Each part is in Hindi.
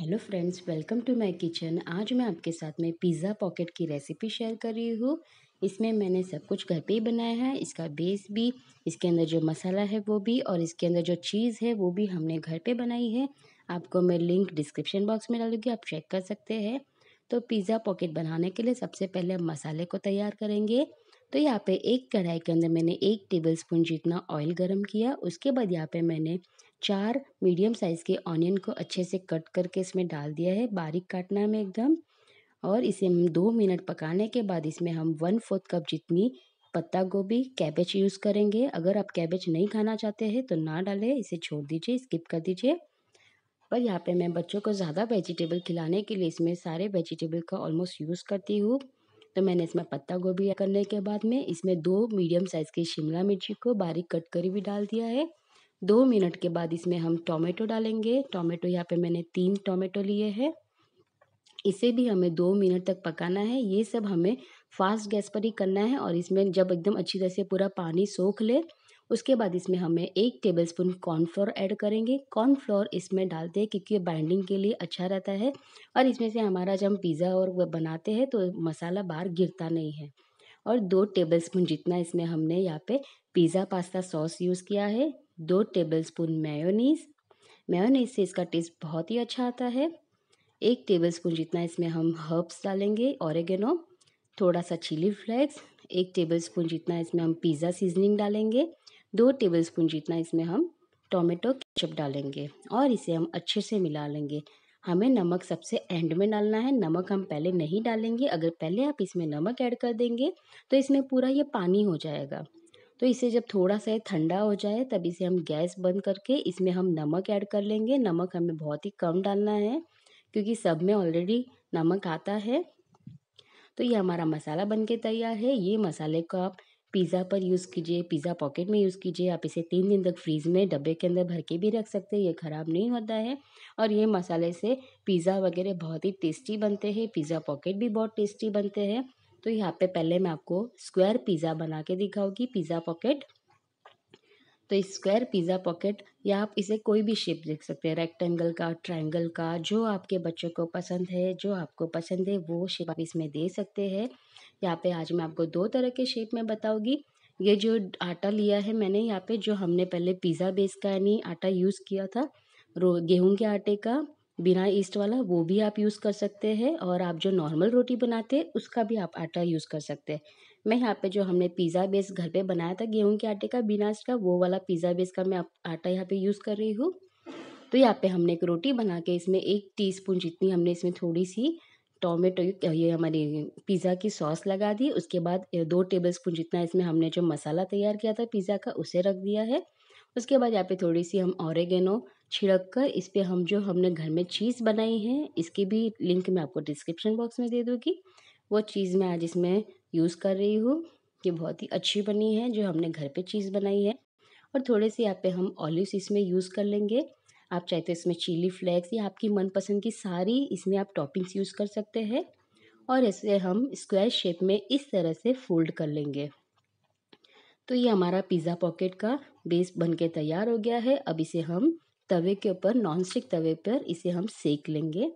hello friends welcome to my kitchen आज मैं आपके साथ में पिज़्ज़ा पॉकेट की रेसिपी शेयर कर रही हूँ इसमें मैंने सब कुछ घर पे ही बनाया है इसका बेस भी इसके अंदर जो मसाला है वो भी और इसके अंदर जो चीज़ है वो भी हमने घर पे बनाई है आपको मैं लिंक डिस्क्रिप्शन बॉक्स में डालूँगी आप चेक कर सकते हैं तो पिज़्ज़ा पॉकेट बनाने के लिए सबसे पहले हम मसाले को तैयार करेंगे तो यहाँ पे एक कढ़ाई के अंदर मैंने एक टेबल स्पून जितना ऑयल गर्म किया उसके बाद यहाँ पे मैंने चार मीडियम साइज़ के ऑनियन को अच्छे से कट करके इसमें डाल दिया है बारीक काटना में एकदम और इसे हम दो मिनट पकाने के बाद इसमें हम वन फोर्थ कप जितनी पत्ता गोभी कैबेज यूज़ करेंगे अगर आप कैबेज नहीं खाना चाहते हैं तो ना डालें इसे छोड़ दीजिए स्किप कर दीजिए पर यहाँ पे मैं बच्चों को ज़्यादा वेजिटेबल खिलाने के लिए इसमें सारे वेजिटेबल का ऑलमोस्ट यूज़ करती हूँ तो मैंने इसमें पत्ता गोभी करने के बाद में इसमें दो मीडियम साइज़ की शिमला मिर्ची को बारीक कट करी भी डाल दिया है दो मिनट के बाद इसमें हम टोमेटो डालेंगे टोमेटो यहाँ पे मैंने तीन टोमेटो लिए हैं इसे भी हमें दो मिनट तक पकाना है ये सब हमें फास्ट गैस पर ही करना है और इसमें जब एकदम अच्छी तरह से पूरा पानी सोख ले उसके बाद इसमें हमें एक टेबल स्पून कॉर्नफ्लोर ऐड करेंगे कॉर्नफ्लोर इसमें डालते हैं क्योंकि ये बाइंडिंग के लिए अच्छा रहता है और इसमें से हमारा जब हम पिज़्ज़ा और बनाते हैं तो मसाला बाहर गिरता नहीं है और दो टेबल स्पून जितना इसमें हमने यहाँ पे पिज़्ज़ा पास्ता सॉस यूज़ किया है दो टेबलस्पून मेयोनीज मेयोनीज से इसका टेस्ट बहुत ही अच्छा आता है एक टेबलस्पून जितना इसमें हम हर्ब्स डालेंगे ऑरेगेनो थोड़ा सा चिली फ्लेक्स एक टेबलस्पून जितना इसमें हम पिज़्ज़ा सीजनिंग डालेंगे दो टेबलस्पून जितना इसमें हम टोमेटो केचप डालेंगे और इसे हम अच्छे से मिला लेंगे हमें नमक सबसे एंड में डालना है नमक हम पहले नहीं डालेंगे अगर पहले आप इसमें नमक ऐड कर देंगे तो इसमें पूरा ये पानी हो जाएगा तो इसे जब थोड़ा सा ठंडा हो जाए तब इसे हम गैस बंद करके इसमें हम नमक ऐड कर लेंगे नमक हमें बहुत ही कम डालना है क्योंकि सब में ऑलरेडी नमक आता है तो ये हमारा मसाला बन के तैयार है ये मसाले को आप पिज़्ज़ा पर यूज़ कीजिए पिज़्ज़ा पॉकेट में यूज़ कीजिए आप इसे तीन दिन तक फ्रीज में डब्बे के अंदर भर के भी रख सकते हैं ये ख़राब नहीं होता है और ये मसाले से पिज़्ज़ा वगैरह बहुत ही टेस्टी बनते हैं पिज़्ज़ा पॉकेट भी बहुत टेस्टी बनते हैं तो यहाँ पे पहले मैं आपको स्क्वायर पिज़्ज़ा बना के दिखाऊंगी पिज़्ज़ा पॉकेट तो स्क्वायर पिज़्ज़ा पॉकेट या आप इसे कोई भी शेप देख सकते हैं रेक्टेंगल का ट्रायंगल का जो आपके बच्चों को पसंद है जो आपको पसंद है वो शेप आप इसमें दे सकते हैं यहाँ पे आज मैं आपको दो तरह के शेप में बताऊँगी ये जो आटा लिया है मैंने यहाँ पे जो हमने पहले पिज़्ज़ा बेस का यानी आटा यूज़ किया था रो गेहूँ के आटे का बिना ईस्ट वाला वो भी आप यूज़ कर सकते हैं और आप जो नॉर्मल रोटी बनाते हैं उसका भी आप आटा यूज़ कर सकते हैं मैं यहाँ पे जो हमने पिज़्ज़ा बेस घर पे बनाया था गेहूं के आटे का बिना ईस्ट का वो वाला पिज़्ज़ा बेस का मैं आटा यहाँ पे यूज़ कर रही हूँ तो यहाँ पे हमने एक रोटी बना के इसमें एक टी जितनी हमने इसमें थोड़ी सी टोमेटो ये हमारी पिज़्ज़ा की सॉस लगा दी उसके बाद दो टेबल स्पून जितना इसमें हमने जो मसाला तैयार किया था पिज़्ज़ा का उसे रख दिया है उसके बाद यहाँ पे थोड़ी सी हम ऑरेगेनो छिड़क कर इस पर हम जो हमने घर में चीज़ बनाई है इसकी भी लिंक मैं आपको डिस्क्रिप्शन बॉक्स में दे दूँगी वो चीज़ मैं आज इसमें यूज़ कर रही हूँ ये बहुत ही अच्छी बनी है जो हमने घर पे चीज़ बनाई है और थोड़े से यहाँ पे हम ऑलिव्स इसमें यूज़ कर लेंगे आप चाहे तो इसमें चिली फ्लेक्स या आपकी मनपसंद की सारी इसमें आप टॉपिंग्स यूज़ कर सकते हैं और इसे हम स्क्वायर शेप में इस तरह से फोल्ड कर लेंगे तो ये हमारा पिज़्ज़ा पॉकेट का बेस बन के तैयार हो गया है अब इसे हम तवे के ऊपर नॉन स्टिक तवे पर इसे हम सेक लेंगे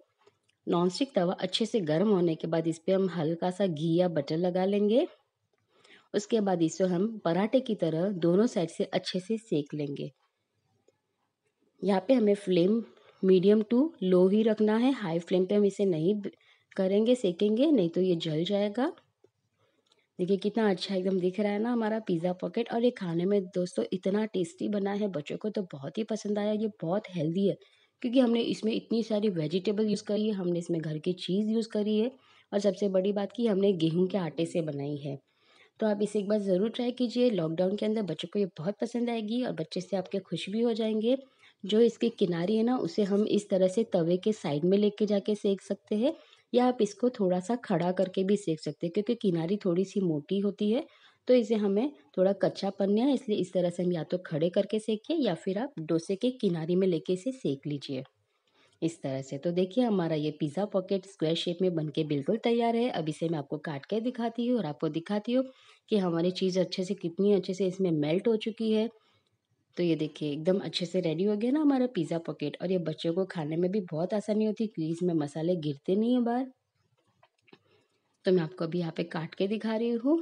नॉन स्टिक तवा अच्छे से गर्म होने के बाद इस पर हम हल्का सा घी या बटर लगा लेंगे उसके बाद इसे हम पराठे की तरह दोनों साइड से अच्छे से सेक लेंगे यहाँ पे हमें फ्लेम मीडियम टू लो ही रखना है हाई फ्लेम पे हम इसे नहीं करेंगे सेकेंगे नहीं तो ये जल जाएगा देखिए कितना अच्छा एकदम दिख रहा है ना हमारा पिज़्ज़ा पॉकेट और ये खाने में दोस्तों इतना टेस्टी बना है बच्चों को तो बहुत ही पसंद आया ये बहुत हेल्दी है क्योंकि हमने इसमें इतनी सारी वेजिटेबल यूज़ करी है हमने इसमें घर की चीज़ यूज़ करी है और सबसे बड़ी बात कि हमने गेहूं के आटे से बनाई है तो आप इसे एक बार ज़रूर ट्राई कीजिए लॉकडाउन के अंदर बच्चों को ये बहुत पसंद आएगी और बच्चे से आपके खुश भी हो जाएंगे जो इसके किनारे है ना उसे हम इस तरह से तवे के साइड में लेके जाके सेक सकते हैं या आप इसको थोड़ा सा खड़ा करके भी सेक सकते हैं क्योंकि किनारी थोड़ी सी मोटी होती है तो इसे हमें थोड़ा कच्चा पन्ना है इसलिए इस तरह से हम या तो खड़े करके सेकिए या फिर आप डोसे के किनारे में लेके इसे सेक लीजिए इस तरह से तो देखिए हमारा ये पिज़्ज़ा पॉकेट स्क्वायर शेप में बनके बिल्कुल तैयार है अब इसे मैं आपको काट के दिखाती हूँ और आपको दिखाती हूँ कि हमारी चीज़ अच्छे से कितनी अच्छे से इसमें मेल्ट हो चुकी है तो ये देखिए एकदम अच्छे से रेडी हो गया ना हमारा पिज़्ज़ा पॉकेट और ये बच्चों को खाने में भी बहुत आसानी होती है क्योंकि इसमें मसाले गिरते नहीं हैं बाहर तो मैं आपको अभी यहाँ पे काट के दिखा रही हूँ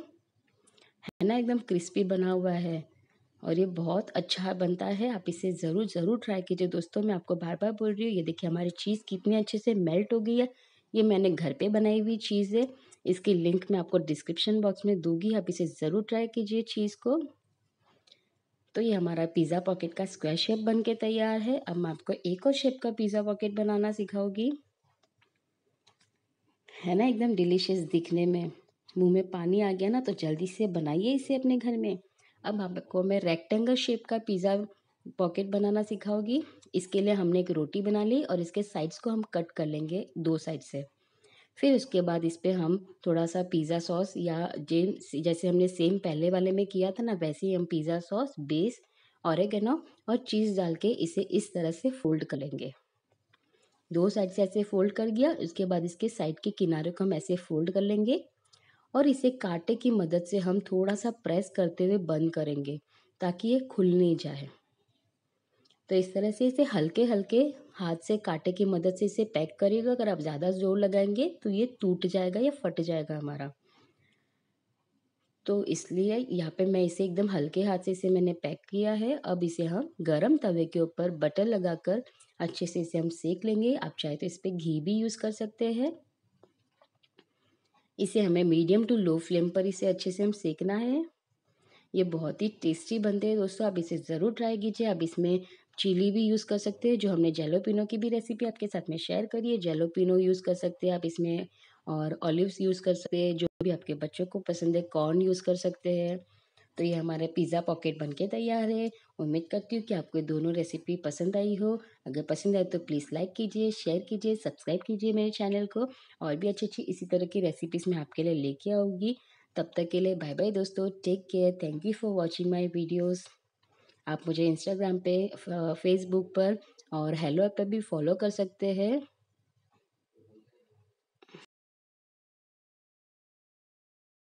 है ना एकदम क्रिस्पी बना हुआ है और ये बहुत अच्छा बनता है आप इसे ज़रूर ज़रूर ट्राई कीजिए दोस्तों मैं आपको बार बार बोल रही हूँ ये देखिए हमारी चीज़ कितनी अच्छे से मेल्ट हो गई है ये मैंने घर पर बनाई हुई चीज़ है इसकी लिंक मैं आपको डिस्क्रिप्शन बॉक्स में दूंगी आप इसे ज़रूर ट्राई कीजिए चीज़ को तो ये हमारा पिज़्ज़ा पॉकेट का स्क्वायर शेप बन के तैयार है अब मैं आपको एक और शेप का पिज़्ज़ा पॉकेट बनाना सिखाऊंगी है ना एकदम डिलीशियस दिखने में मुंह में पानी आ गया ना तो जल्दी से बनाइए इसे अपने घर में अब आपको मैं रेक्टेंगल शेप का पिज़्ज़ा पॉकेट बनाना सिखाऊंगी इसके लिए हमने एक रोटी बना ली और इसके साइड्स को हम कट कर लेंगे दो साइड से फिर उसके बाद इस पर हम थोड़ा सा पिज़्ज़ा सॉस या जेम जैसे हमने सेम पहले वाले में किया था ना वैसे ही हम पिज़्ज़ा सॉस बेस ऑरेगेनो और चीज़ डाल के इसे इस तरह से फोल्ड करेंगे दो साइड से ऐसे फोल्ड कर गया उसके बाद इसके साइड के किनारे को हम ऐसे फोल्ड कर लेंगे और इसे कांटे की मदद से हम थोड़ा सा प्रेस करते हुए बंद करेंगे ताकि ये खुल नहीं जाए तो इस तरह से इसे हल्के हल्के हाथ से कांटे की मदद से इसे पैक करिएगा अगर आप ज़्यादा जोर लगाएंगे तो ये टूट जाएगा या फट जाएगा हमारा तो इसलिए यहाँ पे मैं इसे एकदम हल्के हाथ से इसे मैंने पैक किया है अब इसे हम गरम तवे के ऊपर बटर लगाकर अच्छे से इसे हम सेक लेंगे आप चाहे तो इस पर घी भी यूज़ कर सकते हैं इसे हमें मीडियम टू लो फ्लेम पर इसे अच्छे से हम सेकना है ये बहुत ही टेस्टी बनते हैं दोस्तों आप इसे ज़रूर ट्राई कीजिए आप इसमें चिली भी यूज़ कर सकते हैं जो हमने जेलो पिनो की भी रेसिपी आपके साथ में शेयर करी है पिनो यूज़ कर सकते हैं आप इसमें और ऑलिव्स यूज़ कर सकते हैं जो भी आपके बच्चों को पसंद है कॉर्न यूज़ कर सकते हैं तो ये हमारे पिज़्ज़ा पॉकेट बनके तैयार है उम्मीद करती हूँ कि आपको दोनों रेसिपी पसंद आई हो अगर पसंद आए तो प्लीज़ लाइक कीजिए शेयर कीजिए सब्सक्राइब कीजिए मेरे चैनल को और भी अच्छी अच्छी इसी तरह की रेसिपीज़ मैं आपके लिए लेके आऊँगी तब तक के लिए बाय बाय दोस्तों take care thank you for watching my videos आप मुझे इंस्टाग्राम पे फेसबुक पर और हेलो ऐप पर भी फॉलो कर सकते हैं